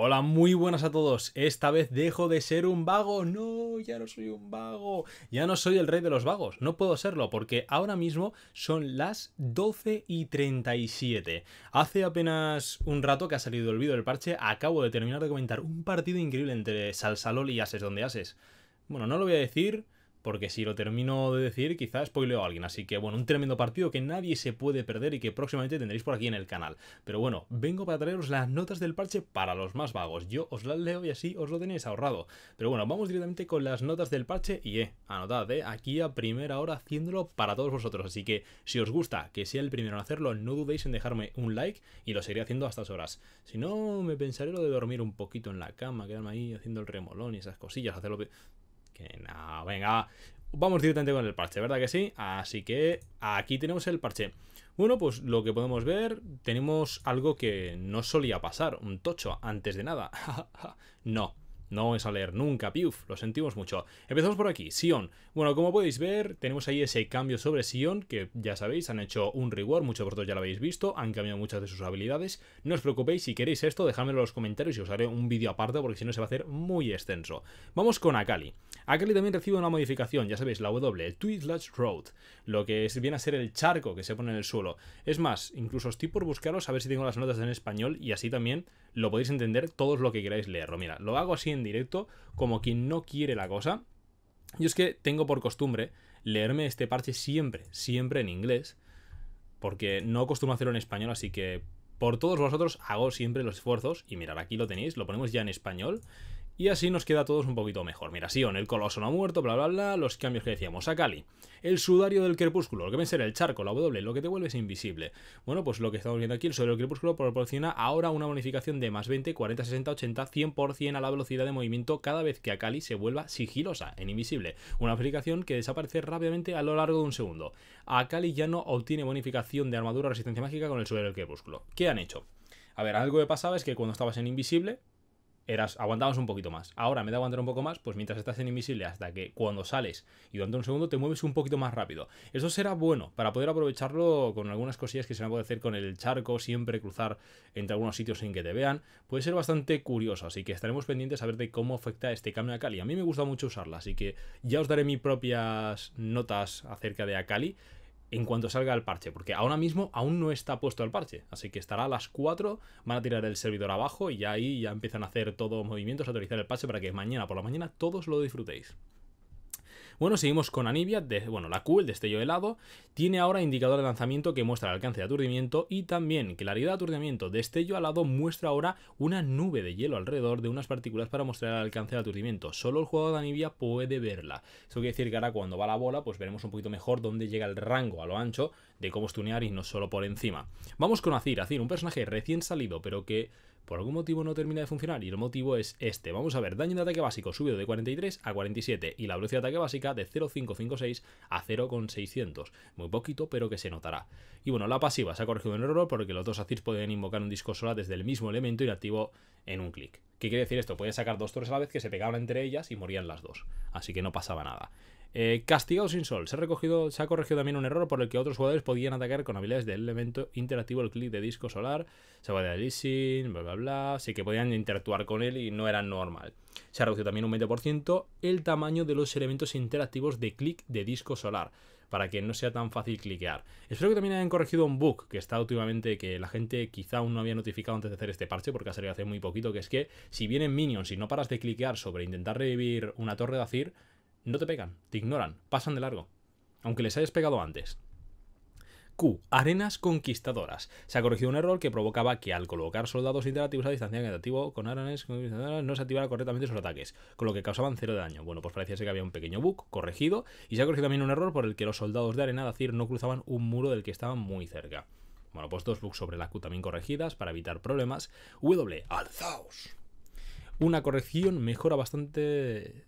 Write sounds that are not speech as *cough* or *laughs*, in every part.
Hola, muy buenas a todos. Esta vez dejo de ser un vago. No, ya no soy un vago. Ya no soy el rey de los vagos. No puedo serlo porque ahora mismo son las 12 y 37. Hace apenas un rato que ha salido el vídeo del parche. Acabo de terminar de comentar un partido increíble entre Salsalol y Ases donde Ases. Bueno, no lo voy a decir porque si lo termino de decir, quizás spoileo a alguien. Así que bueno, un tremendo partido que nadie se puede perder y que próximamente tendréis por aquí en el canal. Pero bueno, vengo para traeros las notas del parche para los más vagos. Yo os las leo y así os lo tenéis ahorrado. Pero bueno, vamos directamente con las notas del parche y eh, anotad, eh, aquí a primera hora haciéndolo para todos vosotros. Así que si os gusta que sea el primero en hacerlo, no dudéis en dejarme un like y lo seguiré haciendo a estas horas. Si no, me pensaré lo de dormir un poquito en la cama, quedarme ahí haciendo el remolón y esas cosillas, hacerlo que venga. Vamos directamente con el parche, ¿verdad que sí? Así que aquí tenemos el parche. Bueno, pues lo que podemos ver, tenemos algo que no solía pasar, un tocho, antes de nada. *laughs* no, no es a leer nunca, piuf, lo sentimos mucho. Empezamos por aquí, Sion. Bueno, como podéis ver, tenemos ahí ese cambio sobre Sion, que ya sabéis, han hecho un reward, muchos de vosotros ya lo habéis visto, han cambiado muchas de sus habilidades. No os preocupéis, si queréis esto, dejadmelo en los comentarios y os haré un vídeo aparte, porque si no se va a hacer muy extenso. Vamos con Akali le también recibe una modificación, ya sabéis, la W, Twilight Road, lo que viene a ser el charco que se pone en el suelo. Es más, incluso estoy por buscaros a ver si tengo las notas en español y así también lo podéis entender todos lo que queráis leerlo. Mira, lo hago así en directo, como quien no quiere la cosa. y es que tengo por costumbre leerme este parche siempre, siempre en inglés, porque no acostumbro a hacerlo en español, así que por todos vosotros hago siempre los esfuerzos y mirar aquí lo tenéis, lo ponemos ya en español y así nos queda a todos un poquito mejor. Mira, Sion, el coloso no ha muerto, bla, bla, bla, los cambios que decíamos. Akali, el sudario del crepúsculo, lo que será el charco, la W, lo que te vuelve invisible. Bueno, pues lo que estamos viendo aquí, el sudario del crepúsculo proporciona ahora una bonificación de más 20, 40, 60, 80, 100% a la velocidad de movimiento cada vez que Akali se vuelva sigilosa en invisible. Una aplicación que desaparece rápidamente a lo largo de un segundo. Akali ya no obtiene bonificación de armadura resistencia mágica con el sudario del crepúsculo. ¿Qué han hecho? A ver, algo que pasaba es que cuando estabas en invisible, eras, un poquito más. Ahora, me da aguantar un poco más, pues mientras estás en invisible, hasta que cuando sales y durante un segundo te mueves un poquito más rápido. Eso será bueno para poder aprovecharlo con algunas cosillas que se van a poder hacer con el charco, siempre cruzar entre algunos sitios sin que te vean. Puede ser bastante curioso, así que estaremos pendientes a ver de cómo afecta este cambio a Akali, A mí me gusta mucho usarla, así que ya os daré mis propias notas acerca de Akali en cuanto salga el parche, porque ahora mismo aún no está puesto el parche, así que estará a las 4, van a tirar el servidor abajo y ahí ya empiezan a hacer todos movimientos, a actualizar el parche para que mañana por la mañana todos lo disfrutéis. Bueno, seguimos con Anivia, de, bueno, la Q, el destello helado, tiene ahora indicador de lanzamiento que muestra el alcance de aturdimiento y también claridad de aturdimiento. Destello helado muestra ahora una nube de hielo alrededor de unas partículas para mostrar el alcance de aturdimiento. Solo el jugador de Anivia puede verla. Eso quiere decir que ahora cuando va la bola, pues veremos un poquito mejor dónde llega el rango a lo ancho de cómo estunear y no solo por encima. Vamos con Azir, Azir, un personaje recién salido, pero que por algún motivo no termina de funcionar y el motivo es este. Vamos a ver, daño de ataque básico subido de 43 a 47 y la velocidad de ataque básica de 0,556 a 0,600. Muy poquito, pero que se notará. Y bueno, la pasiva se ha corregido en error porque los dos ACIRs pueden invocar un disco solar desde el mismo elemento y activo en un clic. ¿Qué quiere decir esto? puede sacar dos torres a la vez que se pegaban entre ellas y morían las dos. Así que no pasaba nada. Eh, castigado sin sol. Se ha, recogido, se ha corregido también un error por el que otros jugadores podían atacar con habilidades del elemento interactivo el clic de disco solar, se va de bla bla bla. sí que podían interactuar con él y no era normal. Se ha reducido también un 20% el tamaño de los elementos interactivos de clic de disco solar para que no sea tan fácil cliquear. Espero que también hayan corregido un bug que está últimamente que la gente quizá aún no había notificado antes de hacer este parche porque ha salido hace muy poquito, que es que si vienen minions y no paras de cliquear sobre intentar revivir una torre de Azir, no te pegan, te ignoran, pasan de largo. Aunque les hayas pegado antes. Q. Arenas conquistadoras. Se ha corregido un error que provocaba que al colocar soldados interactivos a distancia negativo con arenas no se activara correctamente sus ataques, con lo que causaban cero de daño. Bueno, pues parecía ser que había un pequeño bug corregido y se ha corregido también un error por el que los soldados de arena de Azir no cruzaban un muro del que estaban muy cerca. Bueno, pues dos bugs sobre la Q también corregidas para evitar problemas. W. Alzaos. Una corrección mejora bastante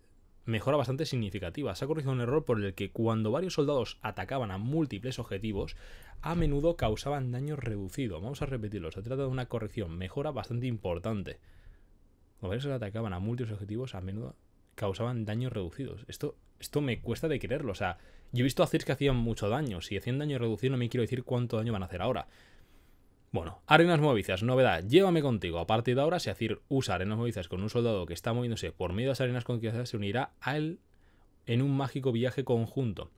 mejora bastante significativa. Se ha corregido un error por el que cuando varios soldados atacaban a múltiples objetivos, a menudo causaban daño reducido. Vamos a repetirlo, se trata de una corrección, mejora bastante importante. Cuando varios atacaban a múltiples objetivos, a menudo causaban daños reducidos. Esto, esto me cuesta de creerlo. O sea, yo he visto hacer que hacían mucho daño. Si hacían daño reducido, no me quiero decir cuánto daño van a hacer ahora. Bueno, arenas movizas, novedad, llévame contigo. A partir de ahora, si Azir usa arenas movedizas con un soldado que está moviéndose por medio de las arenas conquistadas, se unirá a él en un mágico viaje conjunto.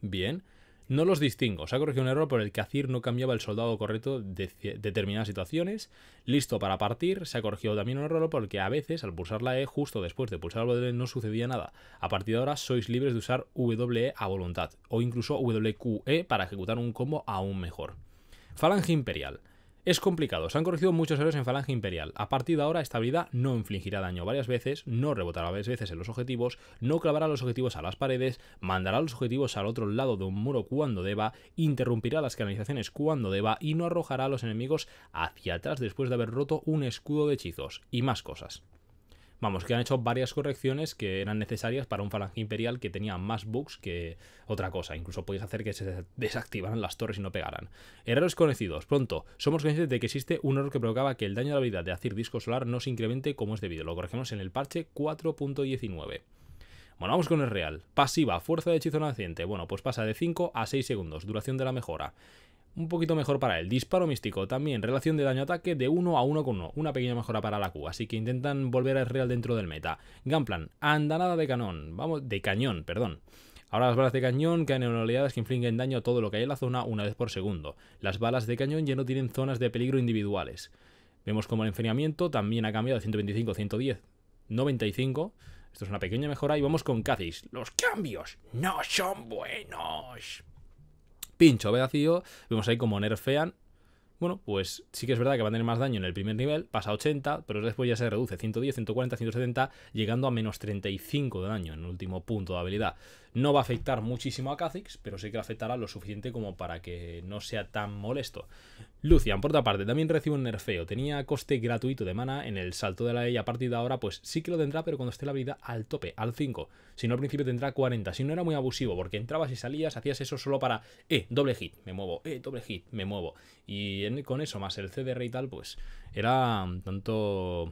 Bien, no los distingo. Se ha corregido un error por el que Azir no cambiaba el soldado correcto de determinadas situaciones. Listo para partir. Se ha corregido también un error por el que a veces, al pulsar la E, justo después de pulsar W, no sucedía nada. A partir de ahora, sois libres de usar WE a voluntad, o incluso WQE para ejecutar un combo aún mejor. Falange Imperial. Es complicado, se han corregido muchos errores en Falange Imperial. A partir de ahora, esta habilidad no infligirá daño varias veces, no rebotará varias veces en los objetivos, no clavará los objetivos a las paredes, mandará los objetivos al otro lado de un muro cuando deba, interrumpirá las canalizaciones cuando deba y no arrojará a los enemigos hacia atrás después de haber roto un escudo de hechizos y más cosas. Vamos, que han hecho varias correcciones que eran necesarias para un falange imperial que tenía más bugs que otra cosa. Incluso podéis hacer que se desactivaran las torres y no pegaran. Errores conocidos. Pronto, somos conscientes de que existe un error que provocaba que el daño de la habilidad de hacer Disco Solar no se incremente como es debido. Lo corregimos en el parche 4.19. Bueno, vamos con el real. Pasiva, fuerza de hechizo naciente. Bueno, pues pasa de 5 a 6 segundos. Duración de la mejora un poquito mejor para él. Disparo místico también, relación de daño-ataque de 1 a 1 con 1, una pequeña mejora para la Q, así que intentan volver a real dentro del meta. Gunplan, andanada de cañón, vamos, de cañón, perdón. Ahora las balas de cañón caen en oleadas que infligen daño a todo lo que hay en la zona una vez por segundo. Las balas de cañón ya no tienen zonas de peligro individuales. Vemos como el enfriamiento también ha cambiado de 125 a 110, 95. Esto es una pequeña mejora y vamos con Kha'Zix. Los cambios no son buenos pincho vacío, vemos ahí como nerfean. Bueno, pues sí que es verdad que va a tener más daño en el primer nivel, pasa 80, pero después ya se reduce 110, 140, 170, llegando a menos 35 de daño en el último punto de habilidad. No va a afectar muchísimo a Kha'Zix, pero sí que afectará lo suficiente como para que no sea tan molesto. Lucian, por otra parte, también recibe un nerfeo. Tenía coste gratuito de mana en el salto de la ley a partir de ahora, pues sí que lo tendrá, pero cuando esté la habilidad al tope, al 5. Si no, al principio tendrá 40. Si no era muy abusivo, porque entrabas y salías, hacías eso solo para, eh, doble hit, me muevo, eh, doble hit, me muevo. Y con eso, más el CDR y tal, pues era tanto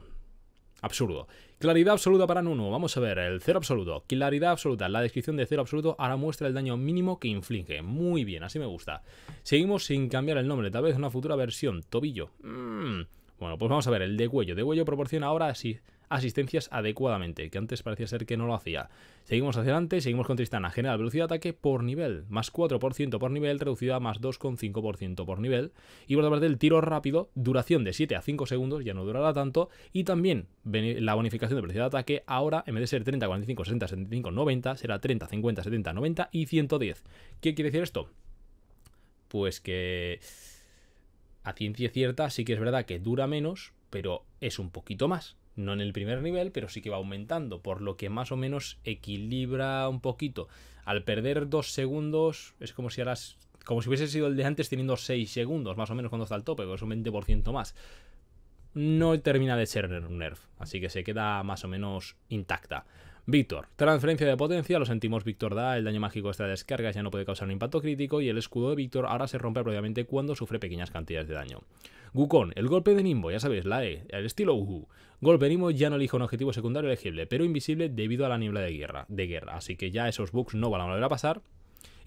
Absurdo. Claridad absoluta para Nuno. Vamos a ver, el cero absoluto. Claridad absoluta. La descripción de cero absoluto ahora muestra el daño mínimo que inflige. Muy bien, así me gusta. Seguimos sin cambiar el nombre. Tal vez una futura versión. Tobillo. Mm. Bueno, pues vamos a ver, el de cuello. De cuello proporciona ahora sí asistencias adecuadamente, que antes parecía ser que no lo hacía. Seguimos hacia adelante, seguimos con Tristana. General velocidad de ataque por nivel, más 4% por nivel, reducida a más 2,5% por nivel. Y por otra parte, el tiro rápido, duración de 7 a 5 segundos, ya no durará tanto. Y también la bonificación de velocidad de ataque, ahora en vez de ser 30, 45, 60, 75, 90, será 30, 50, 70, 90 y 110. ¿Qué quiere decir esto? Pues que a ciencia cierta sí que es verdad que dura menos, pero es un poquito más no en el primer nivel, pero sí que va aumentando, por lo que más o menos equilibra un poquito. Al perder dos segundos, es como si como si hubiese sido el de antes teniendo seis segundos, más o menos cuando está al tope, que pues es un 20% más. No termina de ser un nerf, así que se queda más o menos intacta. Víctor. Transferencia de potencia, lo sentimos, Víctor da, el daño mágico de esta descarga ya no puede causar un impacto crítico y el escudo de Víctor ahora se rompe previamente cuando sufre pequeñas cantidades de daño. Gukon, el golpe de Nimbo, ya sabéis, la E, el estilo Uhu. Golpe de Nimbo ya no elige un objetivo secundario elegible, pero invisible debido a la niebla de guerra, de guerra así que ya esos bugs no van a volver a pasar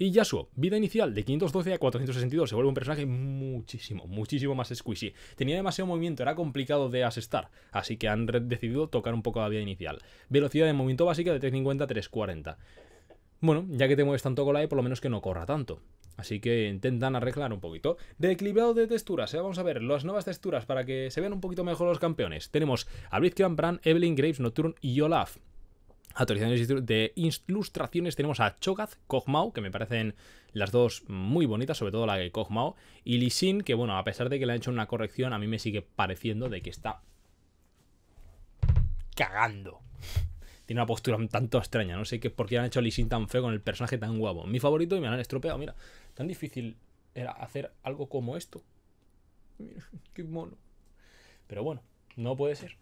y Yasuo, vida inicial de 512 a 462, se vuelve un personaje muchísimo, muchísimo más squishy. Tenía demasiado movimiento, era complicado de asestar, así que han decidido tocar un poco la vida inicial. Velocidad de movimiento básica de 350 a 340. Bueno, ya que te mueves tanto con la E, por lo menos que no corra tanto. Así que intentan arreglar un poquito. equilibrado de texturas, eh, vamos a ver las nuevas texturas para que se vean un poquito mejor los campeones. Tenemos a Blitzkrieg, Bran, Evelyn, Graves, Nocturne y Olaf. Autorizaciones de ilustraciones tenemos a Chogaz, Kogmao, que me parecen las dos muy bonitas, sobre todo la de Kogmao, y Lisin, que bueno, a pesar de que le han hecho una corrección, a mí me sigue pareciendo de que está cagando. Tiene una postura un tanto extraña, no sé qué, por qué han hecho a Lisin tan feo con el personaje tan guapo. Mi favorito y me han estropeado, mira, tan difícil era hacer algo como esto. Mira, qué mono. Pero bueno, no puede ser.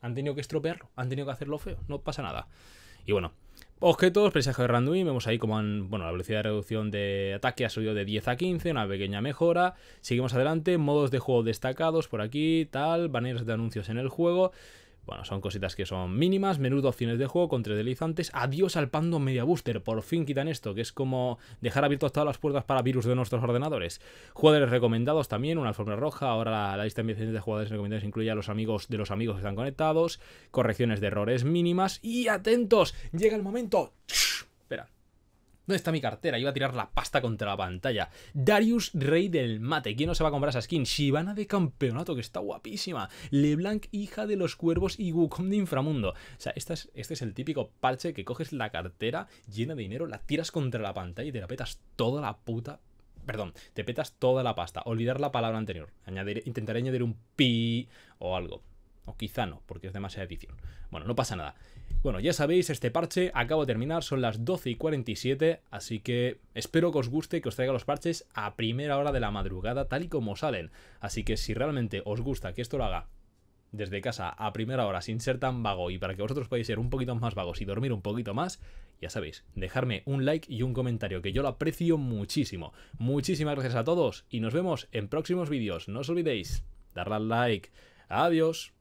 Han tenido que estropearlo, han tenido que hacerlo feo, no pasa nada. Y bueno, objetos, presaje de Randuin, vemos ahí como han, bueno, la velocidad de reducción de ataque ha subido de 10 a 15, una pequeña mejora. Seguimos adelante, modos de juego destacados por aquí, tal, banners de anuncios en el juego. Bueno, son cositas que son mínimas, menudo opciones de juego, delizantes. adiós al Pando Media Booster, por fin quitan esto, que es como dejar abiertas todas las puertas para virus de nuestros ordenadores. Jugadores recomendados también, una alfombra roja, ahora la, lista de jugadores recomendados incluye a los amigos de los amigos que están conectados, correcciones de errores mínimas y atentos, llega el momento. ¿Dónde está mi cartera? Iba a tirar la pasta contra la pantalla. Darius, rey del mate. ¿Quién no se va a comprar esa skin? Shivana de campeonato, que está guapísima. LeBlanc, hija de los cuervos y Wukong de inframundo. O sea, este es, el típico parche que coges la cartera llena de dinero, la tiras contra la pantalla y te la petas toda la puta perdón, te petas toda la pasta. Olvidar la palabra anterior. intentaré añadir un pi o algo quizá no, porque es demasiada edición. Bueno, no pasa nada. Bueno, ya sabéis, este parche acabo de terminar, son las 12 y 47, así que espero que os guste, que os traiga los parches a primera hora de la madrugada, tal y como salen. Así que si realmente os gusta que esto lo haga desde casa a primera hora sin ser tan vago y para que vosotros podáis ser un poquito más vagos y dormir un poquito más, ya sabéis, dejarme un like y un comentario que yo lo aprecio muchísimo. Muchísimas gracias a todos y nos vemos en próximos vídeos. No os olvidéis, darle al like. Adiós.